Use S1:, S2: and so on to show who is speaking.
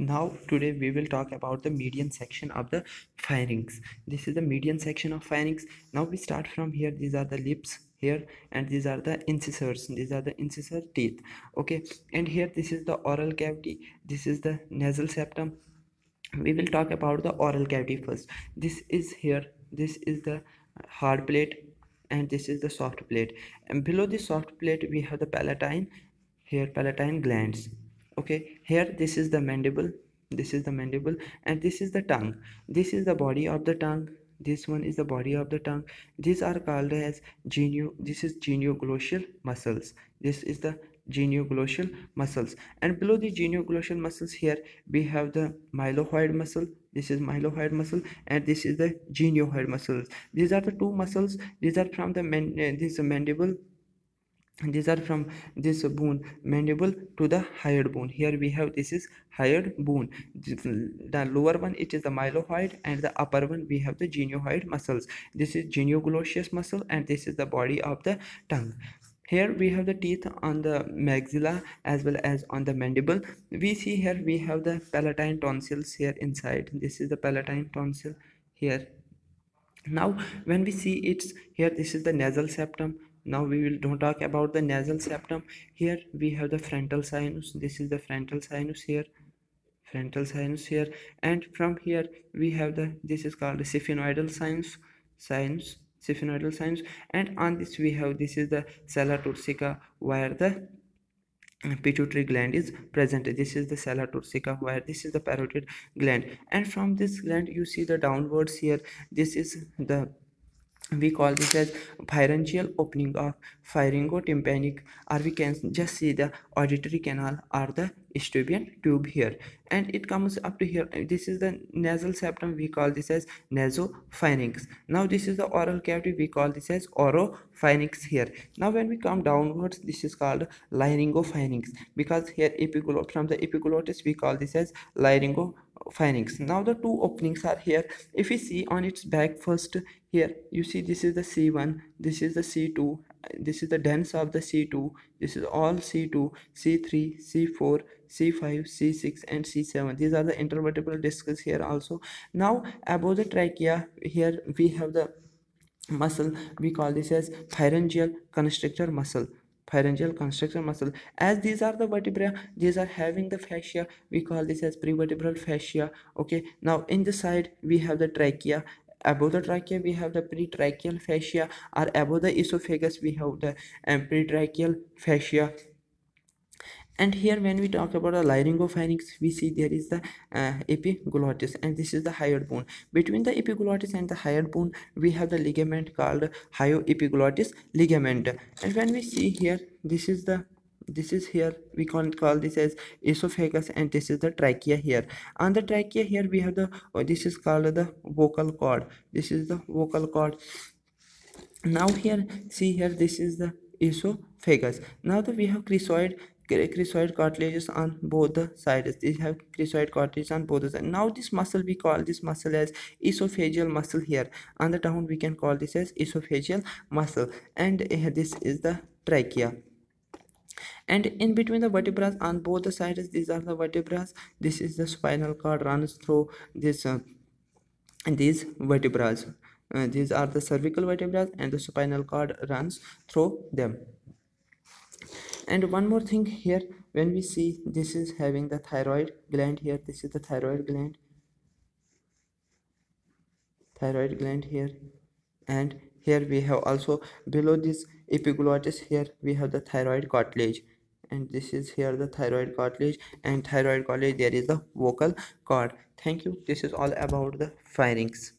S1: now today we will talk about the median section of the pharynx this is the median section of pharynx now we start from here these are the lips here and these are the incisors these are the incisor teeth okay and here this is the oral cavity this is the nasal septum we will talk about the oral cavity first this is here this is the hard plate and this is the soft plate and below the soft plate we have the palatine here palatine glands okay here this is the mandible this is the mandible and this is the tongue this is the body of the tongue this one is the body of the tongue these are called as genio this is genioglosal muscles this is the genioglosal muscles and below the genioglosal muscles here we have the mylohyoid muscle this is mylohyoid muscle and this is the geniohyoid muscles these are the two muscles these are from the man uh, this mandible these are from this bone mandible to the higher bone here we have this is higher bone the lower one it is the mylohyoid and the upper one we have the geniohyoid muscles this is genioglossus muscle and this is the body of the tongue here we have the teeth on the maxilla as well as on the mandible we see here we have the palatine tonsils here inside this is the palatine tonsil here now when we see it's here this is the nasal septum now we will don't talk about the nasal septum here we have the frontal sinus this is the frontal sinus here frontal sinus here and from here we have the this is called the sphenoidal sinus sinus sphenoidal sinus and on this we have this is the sellar turcica where the pituitary gland is present this is the sellar turcica where this is the parotid gland and from this gland you see the downwards here this is the we call this as pharyngeal opening of pharyngotympanic or we can just see the auditory canal or the Steubian tube here and it comes up to here this is the nasal septum we call this as nasopharynx now this is the oral cavity we call this as oropharynx here now when we come downwards this is called laryngopharynx because here epiglottis from the epiglottis we call this as laryngo pharynx now the two openings are here if you see on its back first here you see this is the c1 this is the c2 this is the dense of the c2 this is all c2 c3 c4 c5 c6 and c7 these are the intervertebral discs here also now above the trachea here we have the muscle we call this as pharyngeal constrictor muscle pharyngeal constriction muscle as these are the vertebrae these are having the fascia we call this as prevertebral fascia okay now in the side we have the trachea above the trachea we have the pretracheal fascia or above the esophagus we have the um, pretracheal fascia and here when we talk about the laryngopharynx we see there is the uh, epiglottis and this is the hyoid bone between the epiglottis and the hyoid bone we have the ligament called hyoepiglottis ligament and when we see here this is the this is here we can call this as esophagus and this is the trachea here on the trachea here we have the oh, this is called the vocal cord this is the vocal cord now here see here this is the esophagus now that we have chrysoid creosote cartilages on both the sides they have creosote cartilages on both the sides now this muscle we call this muscle as esophageal muscle here on the down we can call this as esophageal muscle and this is the trachea and in between the vertebrae on both the sides these are the vertebrae this is the spinal cord runs through this uh, these vertebrae uh, these are the cervical vertebrae and the spinal cord runs through them and one more thing here when we see this is having the thyroid gland here this is the thyroid gland thyroid gland here and here we have also below this epiglottis here we have the thyroid cartilage and this is here the thyroid cartilage and thyroid cartilage there is the vocal cord thank you this is all about the pharynx